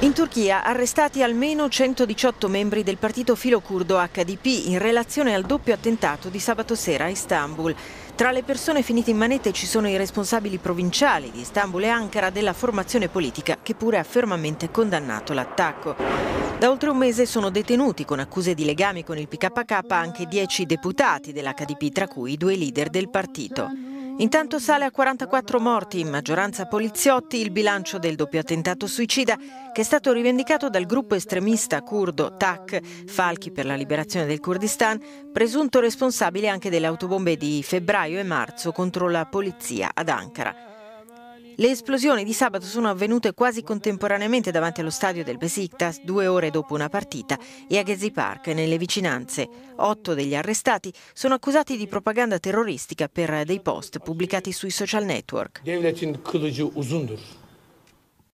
In Turchia arrestati almeno 118 membri del partito filo curdo HDP in relazione al doppio attentato di sabato sera a Istanbul. Tra le persone finite in manette ci sono i responsabili provinciali di Istanbul e Ankara della formazione politica che pure ha fermamente condannato l'attacco. Da oltre un mese sono detenuti con accuse di legami con il PKK anche 10 deputati dell'HDP, tra cui i due leader del partito. Intanto sale a 44 morti, in maggioranza poliziotti, il bilancio del doppio attentato suicida che è stato rivendicato dal gruppo estremista curdo TAC, Falchi per la liberazione del Kurdistan, presunto responsabile anche delle autobombe di febbraio e marzo contro la polizia ad Ankara. Le esplosioni di sabato sono avvenute quasi contemporaneamente davanti allo stadio del Besiktas, due ore dopo una partita, e a Gezi Park, nelle vicinanze. Otto degli arrestati sono accusati di propaganda terroristica per dei post pubblicati sui social network.